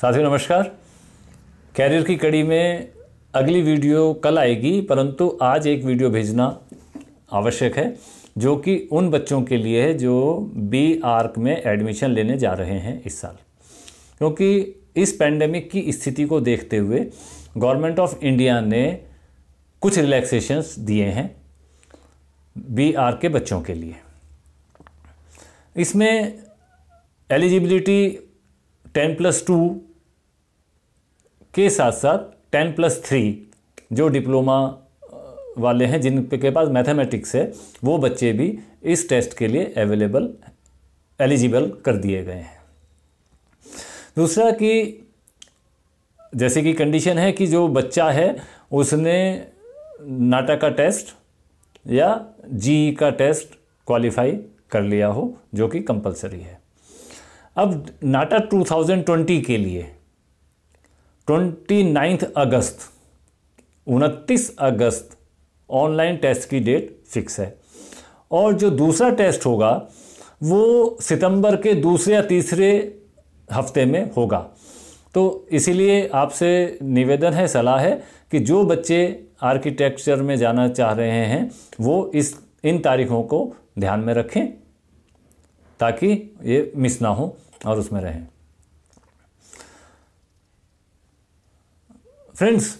साथियों नमस्कार कैरियर की कड़ी में अगली वीडियो कल आएगी परंतु आज एक वीडियो भेजना आवश्यक है जो कि उन बच्चों के लिए है जो बी आर्क में एडमिशन लेने जा रहे हैं इस साल क्योंकि इस पैंडमिक की स्थिति को देखते हुए गवर्नमेंट ऑफ इंडिया ने कुछ रिलैक्सेशंस दिए हैं बी आर के बच्चों के लिए इसमें एलिजिबिलिटी टेन प्लस टू के साथ साथ टेन प्लस थ्री जो डिप्लोमा वाले हैं जिन के पास मैथमेटिक्स है वो बच्चे भी इस टेस्ट के लिए अवेलेबल एलिजिबल कर दिए गए हैं दूसरा कि जैसे कि कंडीशन है कि जो बच्चा है उसने नाटा का टेस्ट या जी का टेस्ट क्वालिफाई कर लिया हो जो कि कंपलसरी है अब नाटा 2020 के लिए ट्वेंटी अगस्त उनतीस अगस्त ऑनलाइन टेस्ट की डेट फिक्स है और जो दूसरा टेस्ट होगा वो सितंबर के दूसरे या तीसरे हफ्ते में होगा तो इसीलिए आपसे निवेदन है सलाह है कि जो बच्चे आर्किटेक्चर में जाना चाह रहे हैं वो इस इन तारीखों को ध्यान में रखें ताकि ये मिस ना हो और उसमें रहें friends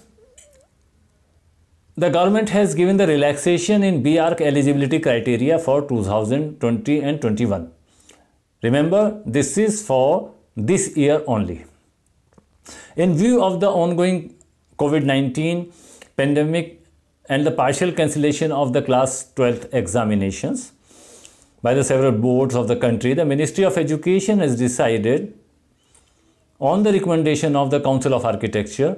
the government has given the relaxation in B R eligibility criteria for two thousand twenty and twenty one remember this is for this year only in view of the ongoing COVID nineteen pandemic and the partial cancellation of the class twelfth examinations by the several boards of the country, the Ministry of Education has decided on the recommendation of the Council of Architecture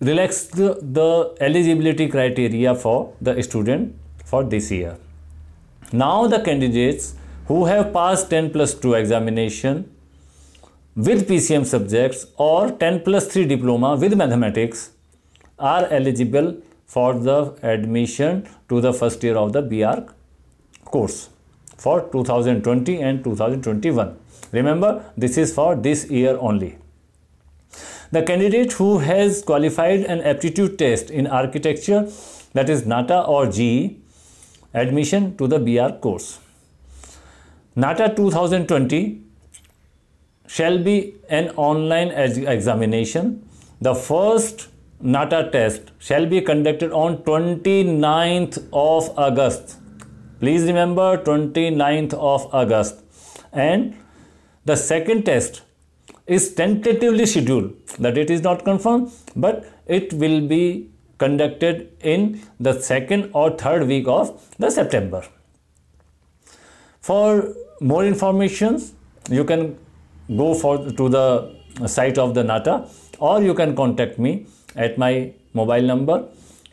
relax the, the eligibility criteria for the student for this year. Now the candidates who have passed 10 plus 2 examination with PCM subjects or 10 plus 3 diploma with mathematics are eligible for the admission to the first year of the BR course for 2020 and 2021. Remember, this is for this year only. The candidate who has qualified an aptitude test in architecture, that is NATA or GE, admission to the BR course. NATA 2020 shall be an online examination. The first NATA test shall be conducted on 29th of August. Please remember 29th of August. And the second test is tentatively scheduled, that it is not confirmed, but it will be conducted in the second or third week of the September. For more information, you can go for to the site of the NATA or you can contact me at my mobile number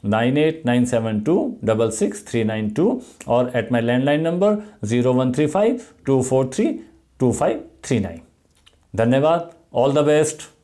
nine eight nine seven two double six three nine two, or at my landline number 0135 243 2539 धन्यवाद All the best.